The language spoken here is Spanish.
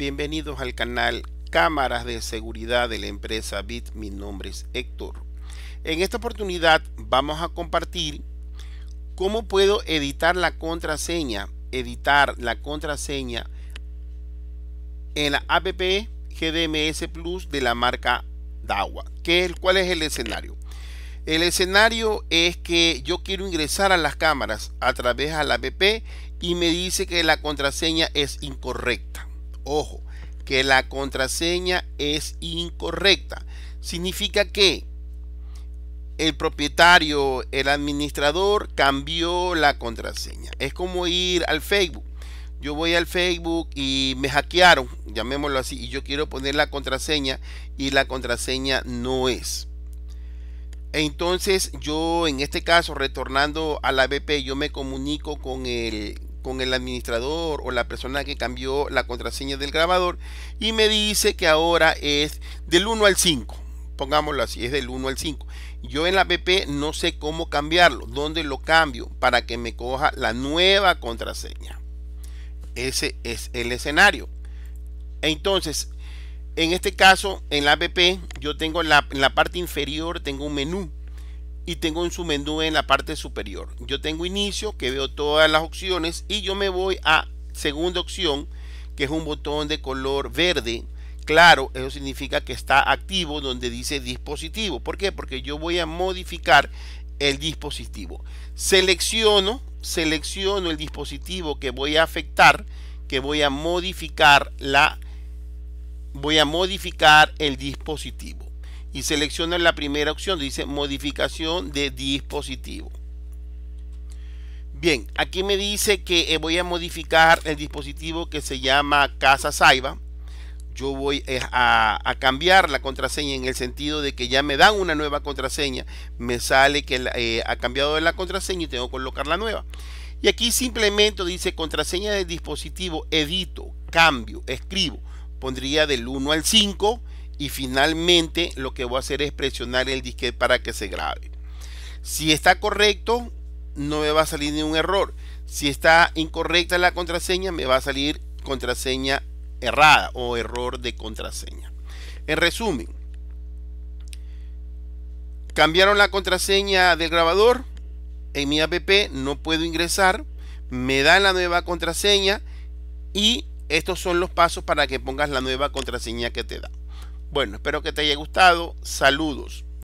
Bienvenidos al canal Cámaras de Seguridad de la empresa BIT. Mi nombre es Héctor. En esta oportunidad vamos a compartir cómo puedo editar la contraseña, editar la contraseña en la app GDMS Plus de la marca DAWA. ¿Qué ¿Cuál es el escenario? El escenario es que yo quiero ingresar a las cámaras a través de la app y me dice que la contraseña es incorrecta. Ojo, que la contraseña es incorrecta. Significa que el propietario, el administrador cambió la contraseña. Es como ir al Facebook. Yo voy al Facebook y me hackearon, llamémoslo así, y yo quiero poner la contraseña y la contraseña no es. Entonces yo en este caso, retornando a la BP, yo me comunico con el, con el administrador o la persona que cambió la contraseña del grabador y me dice que ahora es del 1 al 5. Pongámoslo así, es del 1 al 5. Yo en la app no sé cómo cambiarlo, dónde lo cambio para que me coja la nueva contraseña. Ese es el escenario. Entonces, en este caso, en la app, yo tengo en la parte inferior, tengo un menú y tengo en su menú en la parte superior. Yo tengo inicio que veo todas las opciones y yo me voy a segunda opción que es un botón de color verde claro, eso significa que está activo donde dice dispositivo. ¿Por qué? Porque yo voy a modificar el dispositivo. Selecciono, selecciono el dispositivo que voy a afectar, que voy a modificar la voy a modificar el dispositivo y selecciona la primera opción, dice modificación de dispositivo. Bien, aquí me dice que eh, voy a modificar el dispositivo que se llama Casa Saiba. Yo voy eh, a, cambiar la contraseña en el sentido de que ya me dan una nueva contraseña. Me sale que eh, ha cambiado la contraseña y tengo que colocar la nueva. Y aquí simplemente dice contraseña de dispositivo, edito, cambio, escribo. Pondría del 1 al 5 y finalmente lo que voy a hacer es presionar el disquete para que se grabe. Si está correcto, no me va a salir ningún error. Si está incorrecta la contraseña, me va a salir contraseña errada o error de contraseña. En resumen, cambiaron la contraseña del grabador. En mi app no puedo ingresar. Me dan la nueva contraseña y estos son los pasos para que pongas la nueva contraseña que te da. Bueno, espero que te haya gustado. Saludos.